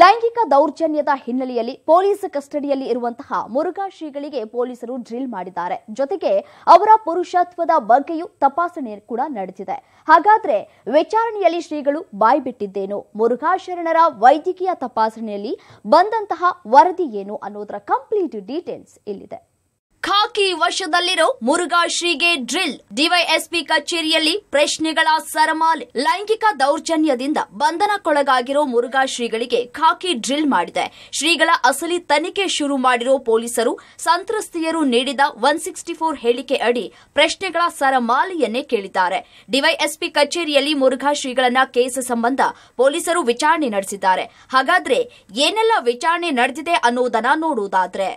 ಲೈಂಗಿಕ ದೌರ್ಜನ್ಯದ ಹಿನ್ನೆಲೆಯಲ್ಲಿ ಪೊಲೀಸ್ ಕಸ್ಟಡಿಯಲ್ಲಿ ಇರುವಂತಹ ಮುರುಘಾ ಶ್ರೀಗಳಿಗೆ ಪೊಲೀಸರು ಡ್ರಿಲ್ ಮಾಡಿದ್ದಾರೆ ಜೊತೆಗೆ ಅವರ ಪುರುಷತ್ವದ ಬಗ್ಗೆಯೂ ತಪಾಸಣೆ ಕೂಡ ನಡೆದಿದೆ ಹಾಗಾದ್ರೆ ವಿಚಾರಣೆಯಲ್ಲಿ ಶ್ರೀಗಳು ಬಾಯ್ಬಿಟ್ಟಿದ್ದೇನು ಮುರುಘಾ ಶರಣರ ವೈದ್ಯಕೀಯ ತಪಾಸಣೆಯಲ್ಲಿ ಬಂದಂತಹ ವರದಿ ಏನು ಅನ್ನೋದರ ಕಂಪ್ಲೀಟ್ ಡೀಟೇಲ್ಸ್ ಇಲ್ಲಿದೆ ಬಾಕಿ ವರ್ಷದಲ್ಲಿರೋ ಶ್ರೀಗೆ ಡ್ರಿಲ್ ಡಿವೈಎಸ್ಪಿ ಕಚೇರಿಯಲ್ಲಿ ಪ್ರಶ್ನೆಗಳ ಸರಮಾಲೆ ಲೈಂಗಿಕ ದೌರ್ಜನ್ಯದಿಂದ ಬಂಧನಕ್ಕೊಳಗಾಗಿರೋ ಶ್ರೀಗಳಿಗೆ ಖಾಕಿ ಡ್ರಿಲ್ ಮಾಡಿದೆ ಶ್ರೀಗಳ ಅಸಲಿ ತನಿಖೆ ಶುರು ಮಾಡಿರೋ ಪೊಲೀಸರು ಸಂತ್ರಸ್ತೆಯರು ನೀಡಿದ ಒನ್ ಸಿಕ್ಸ್ಟಿ ಫೋರ್ ಹೇಳಿಕೆ ಅಡಿ ಪ್ರಶ್ನೆಗಳ ಸರಮಾಲೆಯನ್ನೇ ಕೇಳಿದ್ದಾರೆ ಡಿವೈಎಸ್ಪಿ ಕಚೇರಿಯಲ್ಲಿ ಶ್ರೀಗಳನ್ನ ಕೇಸ್ ಸಂಬಂಧ ಪೊಲೀಸರು ವಿಚಾರಣೆ ನಡೆಸಿದ್ದಾರೆ ಹಾಗಾದ್ರೆ ಏನೆಲ್ಲ ವಿಚಾರಣೆ ನಡೆದಿದೆ ಅನ್ನೋದನ್ನ ನೋಡುವುದಾದ್ರೆ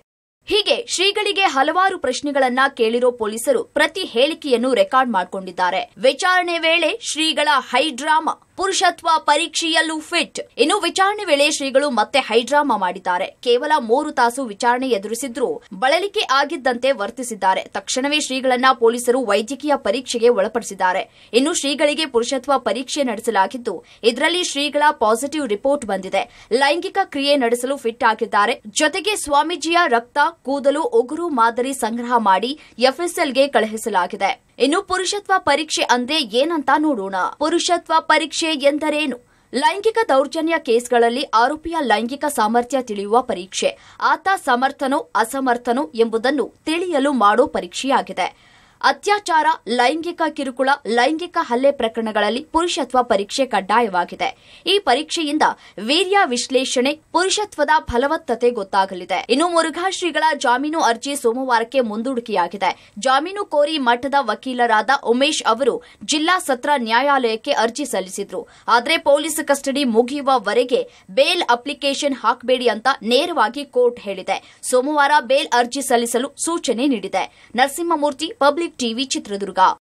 ಹೀಗೆ ಶ್ರೀಗಳಿಗೆ ಹಲವಾರು ಪ್ರಶ್ನೆಗಳನ್ನ ಕೇಳಿರೋ ಪೊಲೀಸರು ಪ್ರತಿ ಹೇಳಿಕೆಯನ್ನು ರೆಕಾರ್ಡ್ ಮಾಡಿಕೊಂಡಿದ್ದಾರೆ ವಿಚಾರಣೆ ವೇಳೆ ಶ್ರೀಗಳ ಹೈಡ್ರಾಮಾ ಪುರುಷತ್ವ ಪರೀಕ್ಷೆಯಲ್ಲೂ ಫಿಟ್ ಇನ್ನು ವಿಚಾರಣೆ ವೇಳೆ ಶ್ರೀಗಳು ಮತ್ತೆ ಹೈಡ್ರಾಮಾ ಮಾಡಿದ್ದಾರೆ ಕೇವಲ ಮೂರು ತಾಸು ವಿಚಾರಣೆ ಎದುರಿಸಿದ್ರು ಬಳಲಿಕೆ ಆಗಿದ್ದಂತೆ ವರ್ತಿಸಿದ್ದಾರೆ ತಕ್ಷಣವೇ ಶ್ರೀಗಳನ್ನ ಪೊಲೀಸರು ವೈದ್ಯಕೀಯ ಪರೀಕ್ಷೆಗೆ ಒಳಪಡಿಸಿದ್ದಾರೆ ಇನ್ನು ಶ್ರೀಗಳಿಗೆ ಪುರುಷತ್ವ ಪರೀಕ್ಷೆ ನಡೆಸಲಾಗಿದ್ದು ಇದರಲ್ಲಿ ಶ್ರೀಗಳ ಪಾಸಿಟಿವ್ ರಿಪೋರ್ಟ್ ಬಂದಿದೆ ಲೈಂಗಿಕ ಕ್ರಿಯೆ ನಡೆಸಲು ಫಿಟ್ ಆಗಿದ್ದಾರೆ ಜೊತೆಗೆ ಸ್ವಾಮೀಜಿಯ ರಕ್ತ ಕೂದಲು ಉಗುರು ಮಾದರಿ ಸಂಗ್ರಹ ಮಾಡಿ ಎಫ್ಎಸ್ಎಲ್ಗೆ ಕಳುಹಿಸಲಾಗಿದೆ ಇನ್ನು ಪುರುಷತ್ವ ಪರೀಕ್ಷೆ ಅಂದ್ರೆ ಏನಂತ ನೋಡೋಣ ಪುರುಷತ್ವ ಪರೀಕ್ಷೆ ಎಂದರೇನು ಲೈಂಗಿಕ ದೌರ್ಜನ್ಯ ಕೇಸ್ಗಳಲ್ಲಿ ಆರೋಪಿಯ ಲೈಂಗಿಕ ಸಾಮರ್ಥ್ಯ ತಿಳಿಯುವ ಪರೀಕ್ಷೆ ಆತ ಸಮರ್ಥನೋ ಅಸಮರ್ಥನೋ ಎಂಬುದನ್ನು ತಿಳಿಯಲು ಮಾಡೋ ಪರೀಕ್ಷೆಯಾಗಿದೆ ಅತ್ಯಾಚಾರ ಲೈಂಗಿಕ ಕಿರುಕುಳ ಲೈಂಗಿಕ ಹಲ್ಲೆ ಪ್ರಕರಣಗಳಲ್ಲಿ ಪುರುಷತ್ವ ಪರೀಕ್ಷೆ ಕಡ್ಡಾಯವಾಗಿದೆ ಈ ಪರೀಕ್ಷೆಯಿಂದ ವೀರ್ಯ ವಿಶ್ಲೇಷಣೆ ಪುರುಷತ್ವದ ಫಲವತ್ತತೆ ಗೊತ್ತಾಗಲಿದೆ ಇನ್ನು ಮುರುಘಾ ಶ್ರೀಗಳ ಜಾಮೀನು ಅರ್ಜಿ ಸೋಮವಾರಕ್ಕೆ ಮುಂದೂಡಿಕೆಯಾಗಿದೆ ಜಾಮೀನು ಕೋರಿ ಮಠದ ವಕೀಲರಾದ ಉಮೇಶ್ ಅವರು ಜಿಲ್ಲಾ ಸತ್ರ ನ್ಯಾಯಾಲಯಕ್ಕೆ ಅರ್ಜಿ ಸಲ್ಲಿಸಿದ್ರು ಆದರೆ ಪೊಲೀಸ್ ಕಸ್ಟಡಿ ಮುಗಿಯುವವರೆಗೆ ಬೇಲ್ ಅಪ್ಲಿಕೇಶನ್ ಹಾಕಬೇಡಿ ಅಂತ ನೇರವಾಗಿ ಕೋರ್ಟ್ ಹೇಳಿದೆ ಸೋಮವಾರ ಬೇಲ್ ಅರ್ಜಿ ಸಲ್ಲಿಸಲು ಸೂಚನೆ ನೀಡಿದೆ ನರಸಿಂಹಮೂರ್ತಿ ಪಬ್ಲಿಕ್ టీవీ ಚಿತ್ರದುರ್ಗ